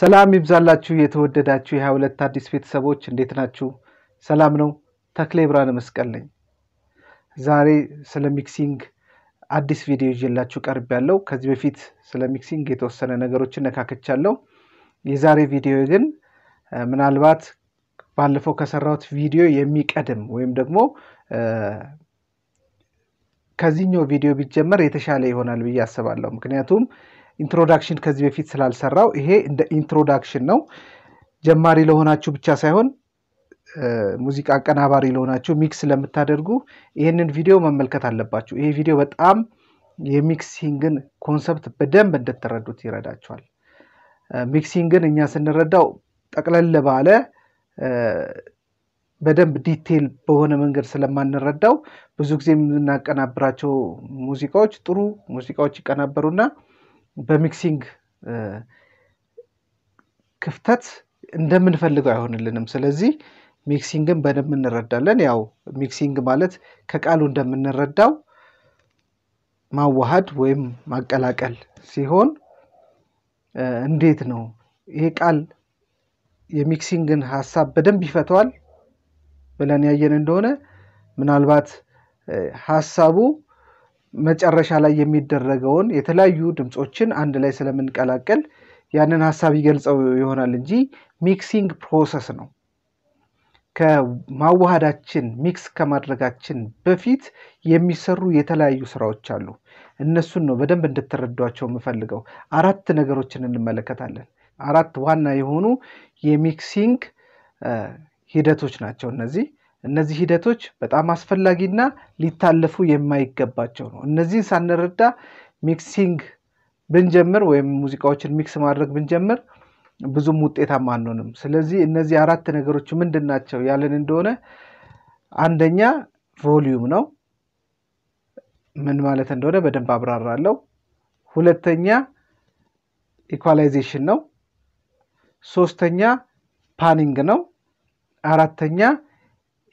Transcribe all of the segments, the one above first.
ሰላም ይብዛላችሁ የተወደዳችሁ የሀያ ሁለት አዲስ ቤተሰቦች እንዴት ናችሁ? ሰላም ነው። ተክሌ ብርሃነ መስቀል ነኝ። ዛሬ ስለ ሚክሲንግ አዲስ ቪዲዮ ይዤላችሁ ቀርብ ያለው ከዚህ በፊት ስለ ሚክሲንግ የተወሰነ ነገሮችን ነካክቻለሁ። የዛሬ ቪዲዮ ግን ምናልባት ባለፈው ከሰራሁት ቪዲዮ የሚቀድም ወይም ደግሞ ከዚህኛው ቪዲዮ ቢጀመር የተሻለ ይሆናል ብዬ አስባለሁ። ምክንያቱም ኢንትሮዳክሽን ከዚህ በፊት ስላልሰራው ይሄ እንደ ኢንትሮዳክሽን ነው። ጀማሪ ለሆናችሁ ብቻ ሳይሆን ሙዚቃ አቀናባሪ ለሆናችሁ ሚክስ ለምታደርጉ ይህንን ቪዲዮ መመልከት አለባችሁ። ይሄ ቪዲዮ በጣም የሚክሲንግን ኮንሰፕት በደንብ እንድትረዱት ይረዳችኋል። ሚክሲንግን እኛ ስንረዳው ጠቅለል ባለ በደንብ ዲቴል በሆነ መንገድ ስለማንረዳው ብዙ ጊዜ የምናቀናብራቸው ሙዚቃዎች ጥሩ ሙዚቃዎች ይቀናበሩና በሚክሲንግ ክፍተት እንደምንፈልገው አይሆንልንም። ስለዚህ ሚክሲንግን በደንብ እንረዳለን። ያው ሚክሲንግ ማለት ከቃሉ እንደምንረዳው ማዋሃድ ወይም ማቀላቀል ሲሆን እንዴት ነው ይሄ ቃል የሚክሲንግን ሀሳብ በደንብ ይፈተዋል ብለን ያየን እንደሆነ ምናልባት ሀሳቡ መጨረሻ ላይ የሚደረገውን የተለያዩ ድምፆችን አንድ ላይ ስለምንቀላቀል ያንን ሀሳብ ይገልጸው ይሆናል እንጂ ሚክሲንግ ፕሮሰስ ነው። ከማዋሃዳችን ሚክስ ከማድረጋችን በፊት የሚሰሩ የተለያዩ ስራዎች አሉ። እነሱን ነው በደንብ እንድትረዷቸው የምፈልገው። አራት ነገሮችን እንመለከታለን። አራት ዋና የሆኑ የሚክሲንግ ሂደቶች ናቸው እነዚህ። እነዚህ ሂደቶች በጣም አስፈላጊና ሊታለፉ የማይገባቸው ነው። እነዚህን ሳንረዳ ሚክሲንግ ብንጀምር ወይም ሙዚቃዎችን ሚክስ ማድረግ ብንጀምር ብዙም ውጤታማ አንሆንም። ስለዚህ እነዚህ አራት ነገሮች ምንድን ናቸው ያለን እንደሆነ አንደኛ ቮሊዩም ነው። ምን ማለት እንደሆነ በደንብ አብራራለሁ። ሁለተኛ ኢኳላይዜሽን ነው። ሶስተኛ ፓኒንግ ነው። አራተኛ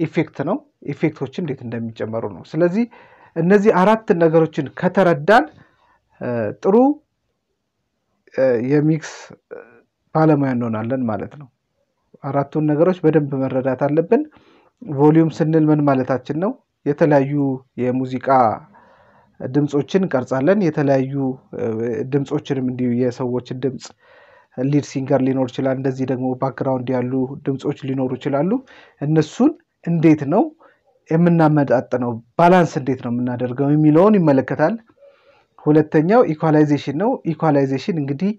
ኢፌክት ነው። ኢፌክቶች እንዴት እንደሚጨመሩ ነው። ስለዚህ እነዚህ አራት ነገሮችን ከተረዳን ጥሩ የሚክስ ባለሙያ እንሆናለን ማለት ነው። አራቱን ነገሮች በደንብ መረዳት አለብን። ቮሊዩም ስንል ምን ማለታችን ነው? የተለያዩ የሙዚቃ ድምፆችን እንቀርጻለን። የተለያዩ ድምፆችንም እንዲሁ የሰዎችን ድምፅ ሊድ ሲንገር ሊኖር ይችላል። እንደዚህ ደግሞ ባክግራውንድ ያሉ ድምፆች ሊኖሩ ይችላሉ። እነሱን እንዴት ነው የምናመጣጥነው፣ ባላንስ እንዴት ነው የምናደርገው የሚለውን ይመለከታል። ሁለተኛው ኢኳላይዜሽን ነው። ኢኳላይዜሽን እንግዲህ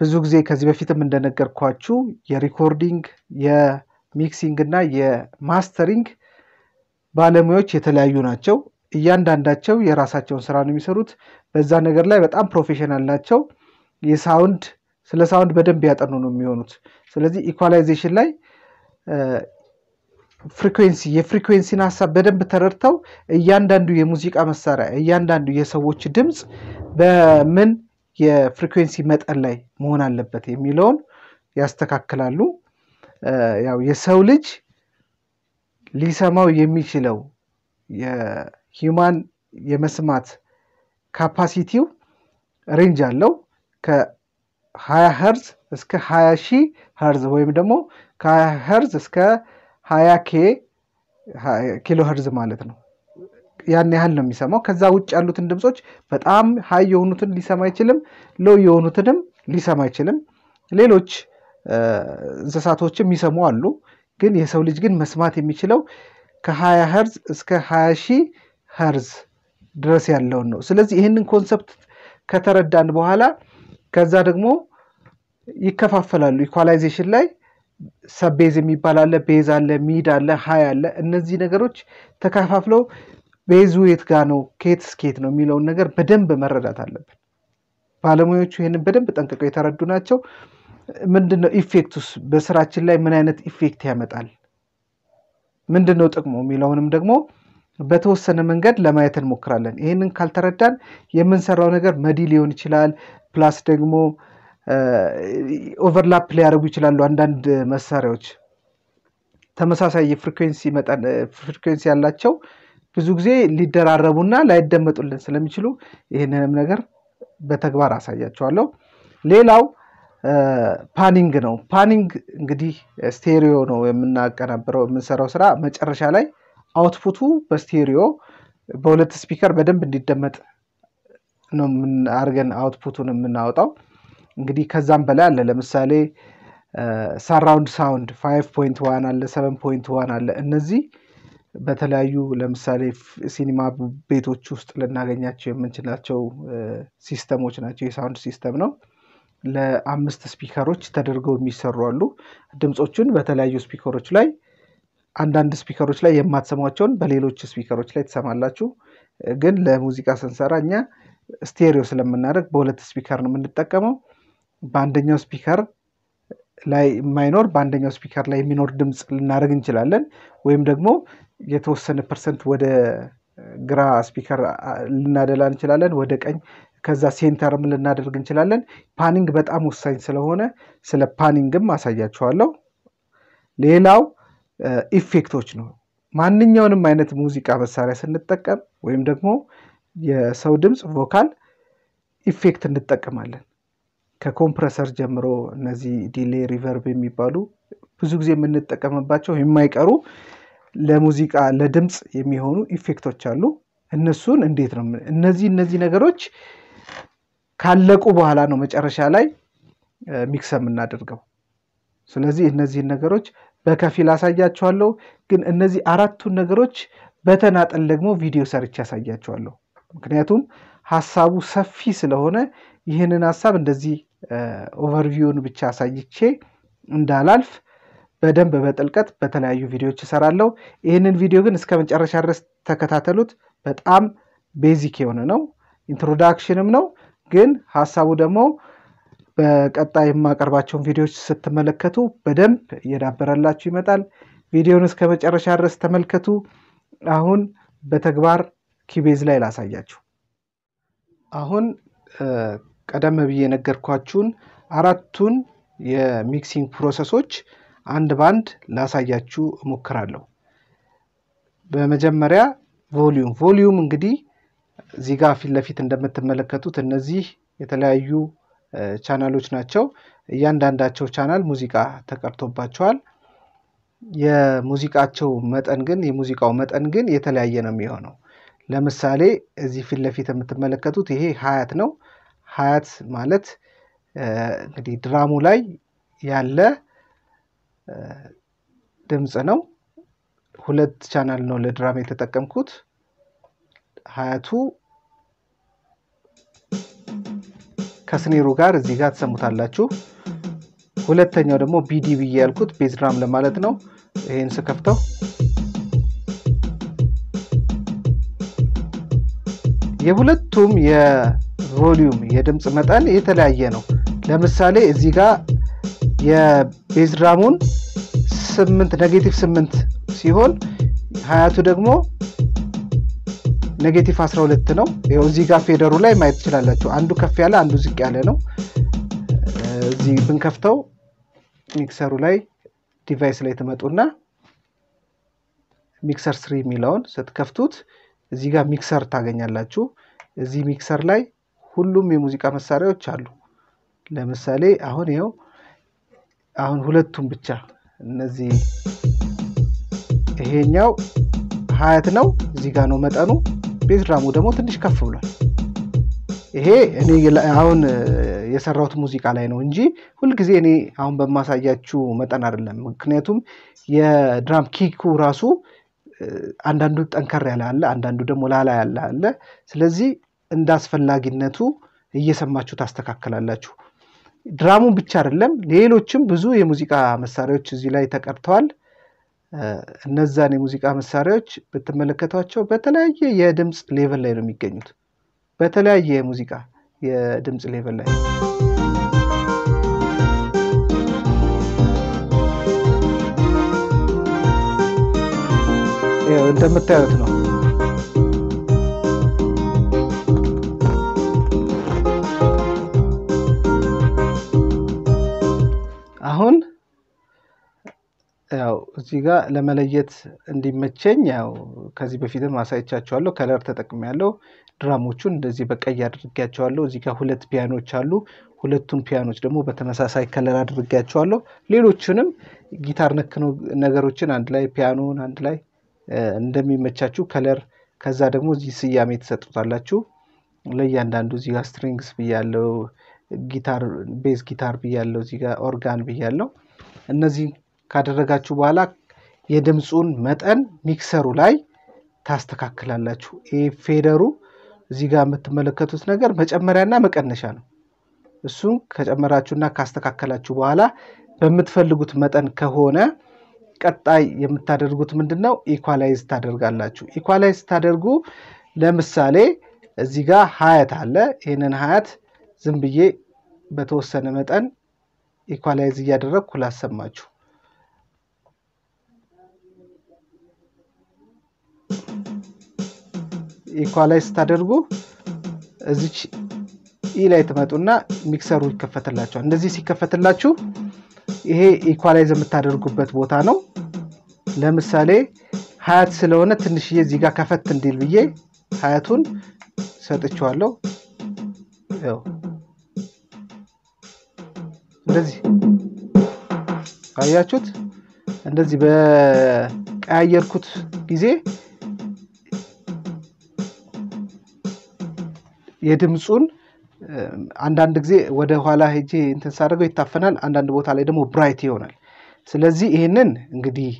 ብዙ ጊዜ ከዚህ በፊትም እንደነገርኳችሁ የሪኮርዲንግ የሚክሲንግ እና የማስተሪንግ ባለሙያዎች የተለያዩ ናቸው። እያንዳንዳቸው የራሳቸውን ስራ ነው የሚሰሩት። በዛ ነገር ላይ በጣም ፕሮፌሽናል ናቸው። የሳውንድ ስለ ሳውንድ በደንብ ያጠኑ ነው የሚሆኑት። ስለዚህ ኢኳላይዜሽን ላይ ፍሪኩዌንሲ የፍሪኩዌንሲን ሀሳብ በደንብ ተረድተው እያንዳንዱ የሙዚቃ መሳሪያ እያንዳንዱ የሰዎች ድምፅ በምን የፍሪኩዌንሲ መጠን ላይ መሆን አለበት የሚለውን ያስተካክላሉ። ያው የሰው ልጅ ሊሰማው የሚችለው የሂውማን የመስማት ካፓሲቲው ሬንጅ አለው ከ20 ሀርዝ እስከ 20 ሺህ ሀርዝ ወይም ደግሞ ከ20 ሀርዝ እስከ ሀያ ኬ ኪሎ ሄርዝ ማለት ነው። ያን ያህል ነው የሚሰማው። ከዛ ውጭ ያሉትን ድምፆች በጣም ሀይ የሆኑትን ሊሰማ አይችልም፣ ሎው የሆኑትንም ሊሰማ አይችልም። ሌሎች እንስሳቶችም ይሰሙ አሉ። ግን የሰው ልጅ ግን መስማት የሚችለው ከሀያ ሄርዝ እስከ ሀያ ሺህ ሄርዝ ድረስ ያለውን ነው። ስለዚህ ይህንን ኮንሰፕት ከተረዳን በኋላ ከዛ ደግሞ ይከፋፈላሉ ኢኳላይዜሽን ላይ ሰቤዝ የሚባል አለ፣ ቤዝ አለ፣ ሚድ አለ፣ ሀይ አለ። እነዚህ ነገሮች ተከፋፍለው ቤዙ የት ጋ ነው ከየት እስከየት ነው የሚለውን ነገር በደንብ መረዳት አለብን። ባለሙያዎቹ ይህንን በደንብ ጠንቅቀው የተረዱ ናቸው። ምንድን ነው ኢፌክቱስ በስራችን ላይ ምን አይነት ኢፌክት ያመጣል፣ ምንድን ነው ጥቅሙ የሚለውንም ደግሞ በተወሰነ መንገድ ለማየት እንሞክራለን። ይህንን ካልተረዳን የምንሰራው ነገር መዲ ሊሆን ይችላል ፕላስ ደግሞ ኦቨርላፕ ሊያደርጉ ይችላሉ። አንዳንድ መሳሪያዎች ተመሳሳይ የፍሪኩዌንሲ መጠን ያላቸው ብዙ ጊዜ ሊደራረቡና ላይደመጡልን ስለሚችሉ ይህንንም ነገር በተግባር አሳያቸዋለሁ። ሌላው ፓኒንግ ነው። ፓኒንግ እንግዲህ ስቴሪዮ ነው የምናቀናብረው የምንሰራው ስራ መጨረሻ ላይ አውትፑቱ በስቴሪዮ በሁለት ስፒከር በደንብ እንዲደመጥ ነው አድርገን አውትፑቱን የምናወጣው። እንግዲህ ከዛም በላይ አለ። ለምሳሌ ሳራውንድ ሳውንድ ፋይቭ ፖይንት ዋን አለ፣ ሰቨን ፖይንት ዋን አለ። እነዚህ በተለያዩ ለምሳሌ ሲኒማ ቤቶች ውስጥ ልናገኛቸው የምንችላቸው ሲስተሞች ናቸው። የሳውንድ ሲስተም ነው። ለአምስት ስፒከሮች ተደርገው የሚሰሩ አሉ። ድምፆቹን በተለያዩ ስፒከሮች ላይ አንዳንድ ስፒከሮች ላይ የማትሰሟቸውን በሌሎች ስፒከሮች ላይ ትሰማላችሁ። ግን ለሙዚቃ ስንሰራ እኛ ስቴሪዮ ስለምናደርግ በሁለት ስፒከር ነው የምንጠቀመው። በአንደኛው ስፒከር ላይ የማይኖር በአንደኛው ስፒከር ላይ የሚኖር ድምፅ ልናደርግ እንችላለን። ወይም ደግሞ የተወሰነ ፐርሰንት ወደ ግራ ስፒከር ልናደላ እንችላለን፣ ወደ ቀኝ ከዛ ሴንተርም ልናደርግ እንችላለን። ፓኒንግ በጣም ወሳኝ ስለሆነ ስለ ፓኒንግም አሳያችኋለሁ። ሌላው ኢፌክቶች ነው። ማንኛውንም አይነት ሙዚቃ መሳሪያ ስንጠቀም ወይም ደግሞ የሰው ድምፅ ቮካል ኢፌክት እንጠቀማለን። ከኮምፕረሰር ጀምሮ እነዚህ ዲሌ ሪቨርብ የሚባሉ ብዙ ጊዜ የምንጠቀምባቸው የማይቀሩ ለሙዚቃ ለድምፅ የሚሆኑ ኢፌክቶች አሉ። እነሱን እንዴት ነው እነዚህ እነዚህ ነገሮች ካለቁ በኋላ ነው መጨረሻ ላይ ሚክስ የምናደርገው። ስለዚህ እነዚህን ነገሮች በከፊል አሳያችኋለሁ፣ ግን እነዚህ አራቱን ነገሮች በተናጠል ደግሞ ቪዲዮ ሰርች ያሳያችኋለሁ። ምክንያቱም ሀሳቡ ሰፊ ስለሆነ ይህንን ሀሳብ እንደዚህ ኦቨርቪውን ብቻ አሳይቼ እንዳላልፍ በደንብ በጥልቀት በተለያዩ ቪዲዮዎች እሰራለሁ። ይህንን ቪዲዮ ግን እስከ መጨረሻ ድረስ ተከታተሉት። በጣም ቤዚክ የሆነ ነው፣ ኢንትሮዳክሽንም ነው። ግን ሀሳቡ ደግሞ በቀጣይ የማቀርባቸውን ቪዲዮዎች ስትመለከቱ በደንብ እየዳበረላችሁ ይመጣል። ቪዲዮን እስከ መጨረሻ ድረስ ተመልከቱ። አሁን በተግባር ኪቤዝ ላይ ላሳያችሁ። አሁን ቀደም ብዬ የነገርኳችሁን አራቱን የሚክሲንግ ፕሮሰሶች አንድ ባንድ ላሳያችሁ እሞክራለሁ። በመጀመሪያ ቮሊዩም ቮሊዩም እንግዲህ እዚህ ጋር ፊት ለፊት እንደምትመለከቱት እነዚህ የተለያዩ ቻናሎች ናቸው። እያንዳንዳቸው ቻናል ሙዚቃ ተቀርቶባቸዋል። የሙዚቃቸው መጠን ግን የሙዚቃው መጠን ግን የተለያየ ነው የሚሆነው። ለምሳሌ እዚህ ፊት ለፊት የምትመለከቱት ይሄ ሀያት ነው። ሀያት ማለት እንግዲህ ድራሙ ላይ ያለ ድምፅ ነው። ሁለት ቻናል ነው ለድራም የተጠቀምኩት። ሀያቱ ከስኔሩ ጋር እዚህ ጋር ትሰሙታላችሁ። ሁለተኛው ደግሞ ቢዲ ብዬ ያልኩት ቤዝ ድራም ለማለት ነው። ይህን ስከፍተው የሁለቱም ቮሊዩም የድምፅ መጠን የተለያየ ነው። ለምሳሌ እዚህ ጋር የቤዝድራሙን ስምንት ኔጌቲቭ ስምንት ሲሆን ሀያቱ ደግሞ ኔጌቲቭ 12 ነው። ይኸው እዚህ ጋር ፌደሩ ላይ ማየት ትችላላችሁ። አንዱ ከፍ ያለ አንዱ ዝቅ ያለ ነው። እዚህ ብንከፍተው ሚክሰሩ ላይ ዲቫይስ ላይ ትመጡና ሚክሰር ስሪ የሚለውን ስትከፍቱት እዚህ ጋር ሚክሰር ታገኛላችሁ። እዚህ ሚክሰር ላይ ሁሉም የሙዚቃ መሳሪያዎች አሉ። ለምሳሌ አሁን ይኸው አሁን ሁለቱም ብቻ እነዚህ ይሄኛው ሀያት ነው እዚህ ጋር ነው መጠኑ። ቤዝ ድራሙ ደግሞ ትንሽ ከፍ ብሏል። ይሄ እኔ አሁን የሰራሁት ሙዚቃ ላይ ነው እንጂ ሁልጊዜ እኔ አሁን በማሳያችሁ መጠን አይደለም። ምክንያቱም የድራም ኪኩ ራሱ አንዳንዱ ጠንከር ያለ አለ፣ አንዳንዱ ደግሞ ላላ ያለ አለ። ስለዚህ እንደ አስፈላጊነቱ እየሰማችሁ ታስተካከላላችሁ። ድራሙን ብቻ አይደለም፣ ሌሎችም ብዙ የሙዚቃ መሳሪያዎች እዚህ ላይ ተቀርተዋል። እነዛን የሙዚቃ መሳሪያዎች ብትመለከቷቸው በተለያየ የድምፅ ሌቨል ላይ ነው የሚገኙት። በተለያየ የሙዚቃ የድምፅ ሌቨል ላይ እንደምታዩት ነው። ያው እዚህ ጋር ለመለየት እንዲመቸኝ ያው ከዚህ በፊትም አሳይቻቸዋለሁ። ከለር ተጠቅሜ ያለው ድራሞቹን እንደዚህ በቀይ አድርጌያቸዋለሁ። እዚህ ጋር ሁለት ፒያኖች አሉ። ሁለቱን ፒያኖች ደግሞ በተመሳሳይ ከለር አድርጌያቸዋለሁ። ሌሎችንም ጊታር ነክ ነገሮችን አንድ ላይ ፒያኖን አንድ ላይ እንደሚመቻችሁ ከለር፣ ከዛ ደግሞ እዚህ ስያሜ ትሰጡታላችሁ ለእያንዳንዱ። እዚህ ጋር ስትሪንግስ ብያለው፣ ጊታር ቤዝ ጊታር ብያለው፣ እዚህ ጋር ኦርጋን ብያለው። እነዚህ ካደረጋችሁ በኋላ የድምፁን መጠን ሚክሰሩ ላይ ታስተካክላላችሁ። ፌደሩ እዚህ ጋር የምትመለከቱት ነገር መጨመሪያና መቀነሻ ነው። እሱን ከጨመራችሁና ካስተካከላችሁ በኋላ በምትፈልጉት መጠን ከሆነ ቀጣይ የምታደርጉት ምንድን ነው? ኢኳላይዝ ታደርጋላችሁ። ኢኳላይዝ ታደርጉ። ለምሳሌ እዚህ ጋር ሀያት አለ። ይህንን ሀያት ዝም ብዬ በተወሰነ መጠን ኢኳላይዝ እያደረግኩ ላሰማችሁ። ኢኳላይዝ ስታደርጉ እዚች ኢ ላይ ትመጡና ሚክሰሩ ይከፈትላቸዋል። እንደዚህ ሲከፈትላችሁ ይሄ ኢኳላይዝ የምታደርጉበት ቦታ ነው። ለምሳሌ ሀያት ስለሆነ ትንሽዬ እዚህ ጋር ከፈት እንዲል ብዬ ሀያቱን ሰጥቼዋለሁ። እንደዚህ አያችሁት? እንደዚህ በቀያየርኩት ጊዜ የድምፁን አንዳንድ ጊዜ ወደ ኋላ ሄጄ እንትን ሳደርገው ይታፈናል። አንዳንድ ቦታ ላይ ደግሞ ብራይት ይሆናል። ስለዚህ ይህንን እንግዲህ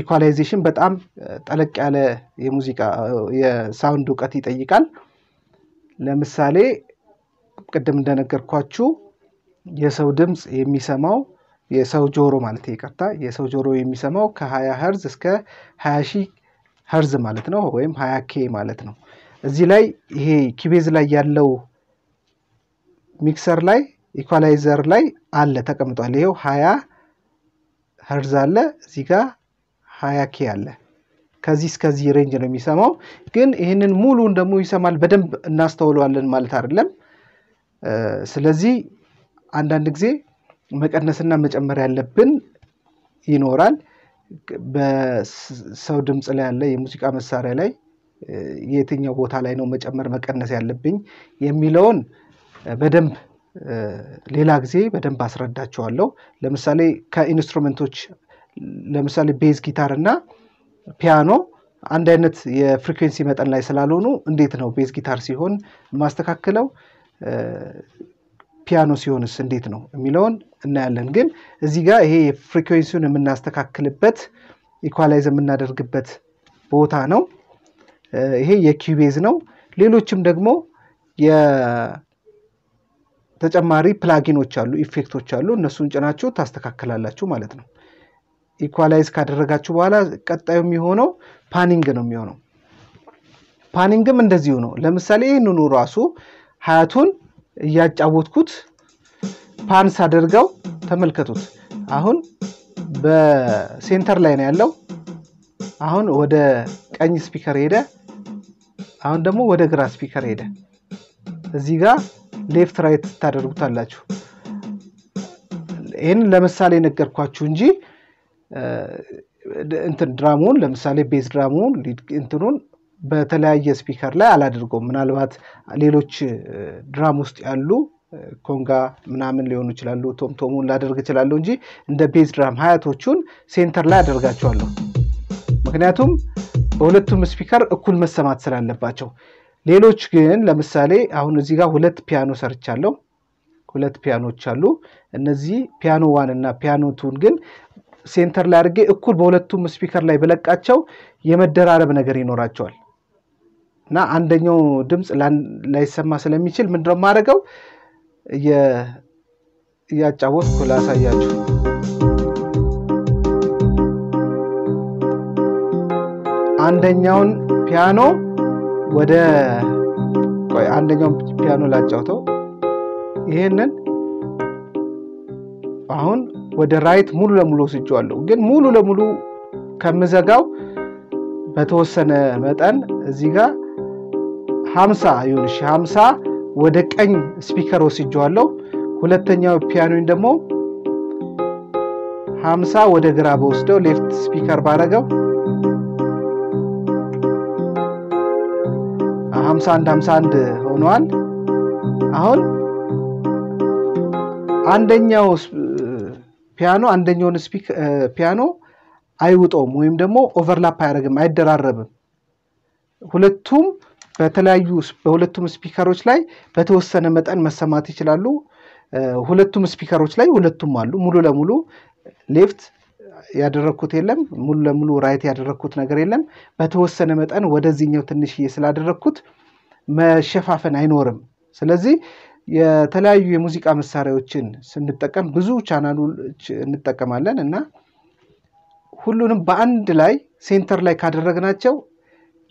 ኢኳላይዜሽን በጣም ጠለቅ ያለ የሙዚቃ የሳውንድ እውቀት ይጠይቃል። ለምሳሌ ቅድም እንደነገርኳችሁ የሰው ድምፅ የሚሰማው የሰው ጆሮ ማለት ይቅርታ፣ የሰው ጆሮ የሚሰማው ከ20 እስከ 20 ሺህ ኸርዝ ማለት ነው፣ ወይም 20 ኬ ማለት ነው። እዚህ ላይ ይሄ ኪቤዝ ላይ ያለው ሚክሰር ላይ ኢኳላይዘር ላይ አለ ተቀምጧል። ይሄው ሀያ ሀርዝ አለ እዚህ ጋር ሀያ ኬ አለ። ከዚህ እስከዚህ ሬንጅ ነው የሚሰማው። ግን ይህንን ሙሉን ደግሞ ይሰማል በደንብ እናስተውለዋለን ማለት አይደለም። ስለዚህ አንዳንድ ጊዜ መቀነስና መጨመር ያለብን ይኖራል። በሰው ድምፅ ላይ ያለ የሙዚቃ መሳሪያ ላይ የትኛው ቦታ ላይ ነው መጨመር መቀነስ ያለብኝ የሚለውን በደንብ ሌላ ጊዜ በደንብ አስረዳቸዋለሁ። ለምሳሌ ከኢንስትሩመንቶች ለምሳሌ ቤዝ ጊታር እና ፒያኖ አንድ አይነት የፍሪኩዌንሲ መጠን ላይ ስላልሆኑ እንዴት ነው ቤዝ ጊታር ሲሆን ማስተካክለው ፒያኖ ሲሆንስ እንዴት ነው የሚለውን እናያለን። ግን እዚህ ጋር ይሄ ፍሪኩዌንሲውን የምናስተካክልበት ኢኳላይዝ የምናደርግበት ቦታ ነው። ይሄ የኪቤዝ ነው። ሌሎችም ደግሞ የተጨማሪ ፕላጊኖች አሉ፣ ኢፌክቶች አሉ። እነሱን ጭናችሁ ታስተካክላላችሁ ማለት ነው። ኢኳላይዝ ካደረጋችሁ በኋላ ቀጣዩ የሚሆነው ፓኒንግ ነው የሚሆነው። ፓኒንግም እንደዚሁ ነው። ለምሳሌ ይህንኑ ራሱ ሀያቱን እያጫወትኩት ፓንስ አድርገው ተመልከቱት። አሁን በሴንተር ላይ ነው ያለው። አሁን ወደ ቀኝ ስፒከር ሄደ። አሁን ደግሞ ወደ ግራ ስፒከር ሄደ። እዚህ ጋር ሌፍት ራይት ታደርጉታላችሁ። ይህን ለምሳሌ ነገርኳችሁ እንጂ እንትን ድራሙን ለምሳሌ ቤዝ ድራሙን እንትኑን በተለያየ ስፒከር ላይ አላደርገውም። ምናልባት ሌሎች ድራም ውስጥ ያሉ ኮንጋ ምናምን ሊሆኑ ይችላሉ። ቶምቶሙን ላደርግ እችላለሁ እንጂ እንደ ቤዝ ድራም ሀያቶቹን ሴንተር ላይ አደርጋቸዋለሁ። ምክንያቱም በሁለቱም ስፒከር እኩል መሰማት ስላለባቸው። ሌሎች ግን ለምሳሌ አሁን እዚህ ጋር ሁለት ፒያኖ ሰርቻለሁ። ሁለት ፒያኖች አሉ። እነዚህ ፒያኖ ዋን እና ፒያኖ ቱን ግን ሴንተር ላይ አድርጌ እኩል በሁለቱም ስፒከር ላይ በለቃቸው የመደራረብ ነገር ይኖራቸዋል እና አንደኛው ድምፅ ላይሰማ ስለሚችል ምንድነው የማደርገው እያጫወትኩ ላሳያችሁ። አንደኛውን ፒያኖ ወደ ቆይ አንደኛውን ፒያኖ ላጫውተው። ይሄንን አሁን ወደ ራይት ሙሉ ለሙሉ ወስጄዋለሁ። ግን ሙሉ ለሙሉ ከምዘጋው በተወሰነ መጠን እዚህ ጋር ሀምሳ ይሁን እሺ፣ ሀምሳ ወደ ቀኝ ስፒከር ወስጄዋለሁ። ሁለተኛው ፒያኖን ደግሞ ሀምሳ ወደ ግራ በወስደው ሌፍት ስፒከር ባረገው 51 51 ሆኗል። አሁን አንደኛው ፒያኖ አንደኛውን ስፒክ ፒያኖ አይውጠውም ወይም ደግሞ ኦቨርላፕ አያደርግም፣ አይደራረብም። ሁለቱም በተለያዩ በሁለቱም ስፒከሮች ላይ በተወሰነ መጠን መሰማት ይችላሉ። ሁለቱም ስፒከሮች ላይ ሁለቱም አሉ። ሙሉ ለሙሉ ሌፍት ያደረግኩት የለም፣ ሙሉ ለሙሉ ራይት ያደረግኩት ነገር የለም። በተወሰነ መጠን ወደዚህኛው ትንሽዬ ስላደረግኩት መሸፋፈን አይኖርም። ስለዚህ የተለያዩ የሙዚቃ መሳሪያዎችን ስንጠቀም ብዙ ቻናሎች እንጠቀማለን እና ሁሉንም በአንድ ላይ ሴንተር ላይ ካደረግናቸው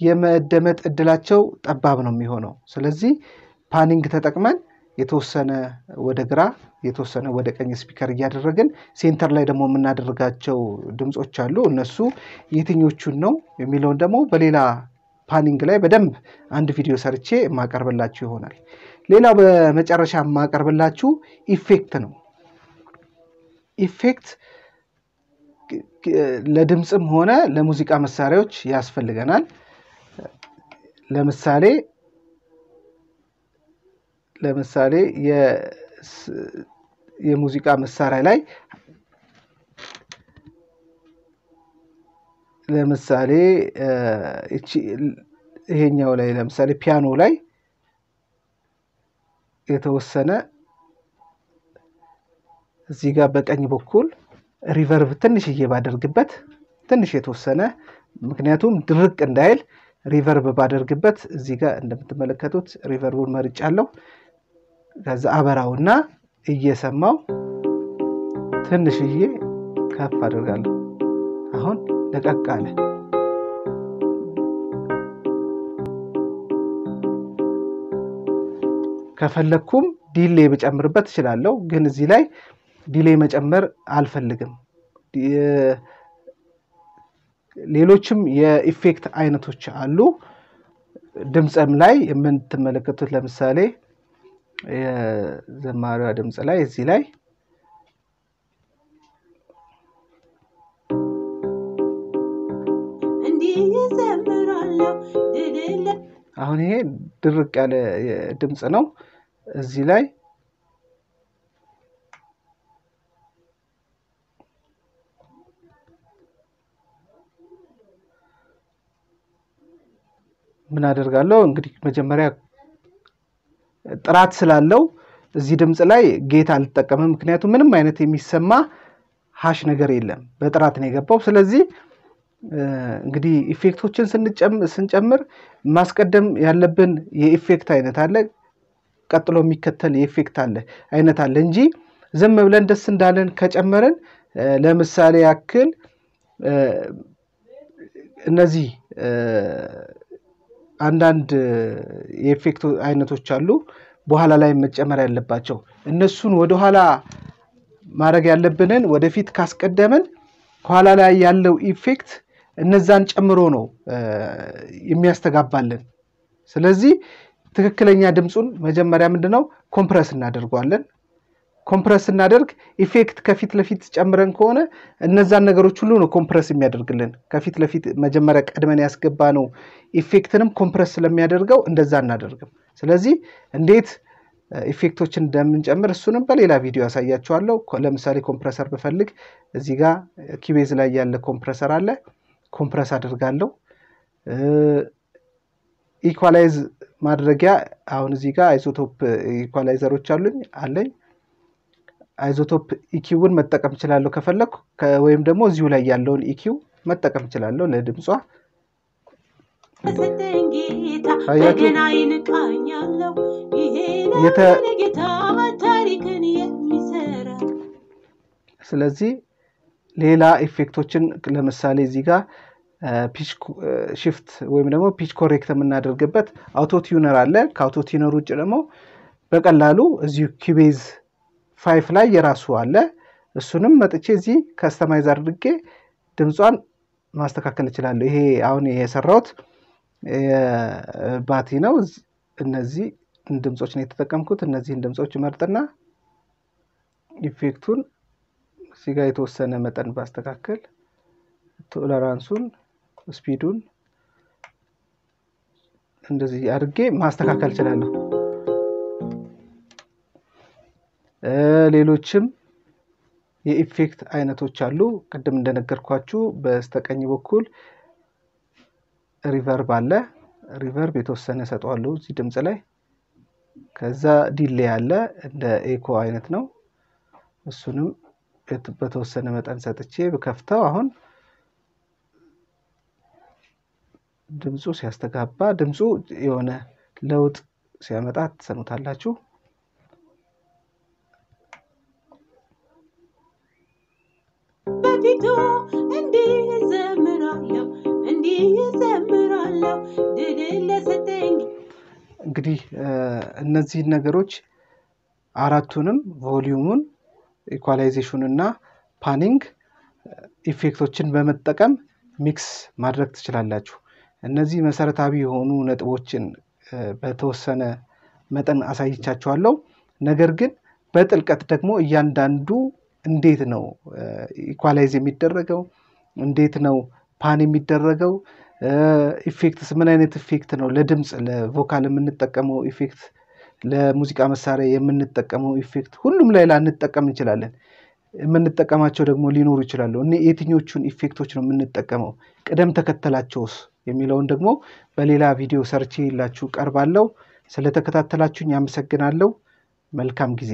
የመደመጥ እድላቸው ጠባብ ነው የሚሆነው። ስለዚህ ፓኒንግ ተጠቅመን የተወሰነ ወደ ግራ የተወሰነ ወደ ቀኝ ስፒከር እያደረግን ሴንተር ላይ ደግሞ የምናደርጋቸው ድምፆች አሉ። እነሱ የትኞቹን ነው የሚለውን ደግሞ በሌላ ፓኒንግ ላይ በደንብ አንድ ቪዲዮ ሰርቼ የማቀርብላችሁ ይሆናል። ሌላው በመጨረሻ የማቀርብላችሁ ኢፌክት ነው። ኢፌክት ለድምፅም ሆነ ለሙዚቃ መሳሪያዎች ያስፈልገናል። ለምሳሌ ለምሳሌ የሙዚቃ መሳሪያ ላይ ለምሳሌ ይሄኛው ላይ ለምሳሌ ፒያኖ ላይ የተወሰነ እዚህ ጋር በቀኝ በኩል ሪቨርቭ ትንሽዬ ባደርግበት ትንሽ የተወሰነ ምክንያቱም ድርቅ እንዳይል ሪቨርብ ባደርግበት እዚህ ጋር እንደምትመለከቱት ሪቨርቡን መርጫለሁ። ከዛ አበራውና እየሰማው ትንሽዬ ከፍ አድርጋለሁ አሁን ደቀቅ አለ። ከፈለግኩም ዲሌ ብጨምርበት እችላለሁ፣ ግን እዚህ ላይ ዲሌ መጨመር አልፈልግም። ሌሎችም የኢፌክት አይነቶች አሉ። ድምፅም ላይ የምትመለከቱት ለምሳሌ የዘማሪዋ ድምፅ ላይ እዚህ ላይ አሁን ይሄ ድርቅ ያለ ድምፅ ነው። እዚህ ላይ ምን አደርጋለሁ እንግዲህ መጀመሪያ ጥራት ስላለው እዚህ ድምፅ ላይ ጌታ አልጠቀምም። ምክንያቱም ምንም አይነት የሚሰማ ሀሽ ነገር የለም። በጥራት ነው የገባው። ስለዚህ እንግዲህ ኢፌክቶችን ስንጨምር ማስቀደም ያለብን የኢፌክት አይነት አለ፣ ቀጥሎ የሚከተል የኢፌክት አለ አይነት አለ እንጂ ዝም ብለን ደስ እንዳለን ከጨመረን ለምሳሌ ያክል እነዚህ አንዳንድ የኢፌክት አይነቶች አሉ በኋላ ላይ መጨመር ያለባቸው እነሱን ወደኋላ ማድረግ ያለብንን ወደፊት ካስቀደምን ኋላ ላይ ያለው ኢፌክት እነዛን ጨምሮ ነው የሚያስተጋባልን። ስለዚህ ትክክለኛ ድምፁን መጀመሪያ ምንድነው ኮምፕረስ እናደርገዋለን። ኮምፕረስ እናደርግ ኢፌክት ከፊት ለፊት ጨምረን ከሆነ እነዛን ነገሮች ሁሉ ነው ኮምፕረስ የሚያደርግልን። ከፊት ለፊት መጀመሪያ ቀድመን ያስገባ ነው ኢፌክትንም ኮምፕረስ ስለሚያደርገው እንደዛ እናደርግም። ስለዚህ እንዴት ኢፌክቶችን እንደምንጨምር እሱንም በሌላ ቪዲዮ ያሳያችኋለሁ። ለምሳሌ ኮምፕረሰር ብፈልግ እዚህ ጋር ኪቤዝ ላይ ያለ ኮምፕረሰር አለ። ኮምፕረስ አድርጋለሁ ኢኳላይዝ ማድረጊያ አሁን እዚህ ጋር አይዞቶፕ ኢኳላይዘሮች አሉኝ አለኝ። አይዞቶፕ ኢኪውን መጠቀም እችላለሁ ከፈለኩ ወይም ደግሞ እዚሁ ላይ ያለውን ኢኪው መጠቀም እችላለሁ ለድምጿ። ስለዚህ ሌላ ኢፌክቶችን ለምሳሌ እዚህ ጋር ፒች ሽፍት ወይም ደግሞ ፒች ኮሬክት የምናደርግበት አውቶ አውቶቲዩነር አለ። ከአውቶ ከአውቶቲዩነር ውጭ ደግሞ በቀላሉ እዚሁ ኪቤዝ ፋይፍ ላይ የራሱ አለ። እሱንም መጥቼ እዚህ ከስተማይዝ አድርጌ ድምጿን ማስተካከል እችላለሁ። ይሄ አሁን የሰራሁት ባቲ ነው። እነዚህ ድምፆች ነው የተጠቀምኩት። እነዚህን ድምፆች መርጥና ኢፌክቱን እዚህ ጋር የተወሰነ መጠን ባስተካከል ቶለራንሱን ስፒዱን እንደዚህ አድርጌ ማስተካከል እችላለሁ። ሌሎችም የኢፌክት አይነቶች አሉ። ቅድም እንደነገርኳችሁ በስተቀኝ በኩል ሪቨርብ አለ። ሪቨርብ የተወሰነ ሰጠዋለሁ እዚህ ድምፅ ላይ። ከዛ ዲሌ አለ፣ እንደ ኤኮ አይነት ነው። እሱንም በተወሰነ መጠን ሰጥቼ ብከፍተው አሁን ድምፁ ሲያስተጋባ ድምፁ የሆነ ለውጥ ሲያመጣ ትሰሙታላችሁ። በፊቱ እንዲህ ዘምራለሁ እንዲህ ዘምራለሁ እንግዲህ እነዚህን ነገሮች አራቱንም ቮሊዩሙን ኢኳላይዜሽን እና ፓኒንግ ኢፌክቶችን በመጠቀም ሚክስ ማድረግ ትችላላችሁ። እነዚህ መሰረታዊ የሆኑ ነጥቦችን በተወሰነ መጠን አሳይቻችኋለሁ። ነገር ግን በጥልቀት ደግሞ እያንዳንዱ እንዴት ነው ኢኳላይዝ የሚደረገው፣ እንዴት ነው ፓን የሚደረገው፣ ኢፌክትስ ምን አይነት ኢፌክት ነው ለድምፅ ለቮካል የምንጠቀመው ኢፌክት ለሙዚቃ መሳሪያ የምንጠቀመው ኢፌክት ሁሉም ላይ ላንጠቀም እንችላለን። የምንጠቀማቸው ደግሞ ሊኖሩ ይችላሉ እኔ የትኞቹን ኢፌክቶች ነው የምንጠቀመው ቅደም ተከተላቸውስ የሚለውን ደግሞ በሌላ ቪዲዮ ላችሁ ቀርባለሁ። ስለተከታተላችሁኝ አመሰግናለሁ። መልካም ጊዜ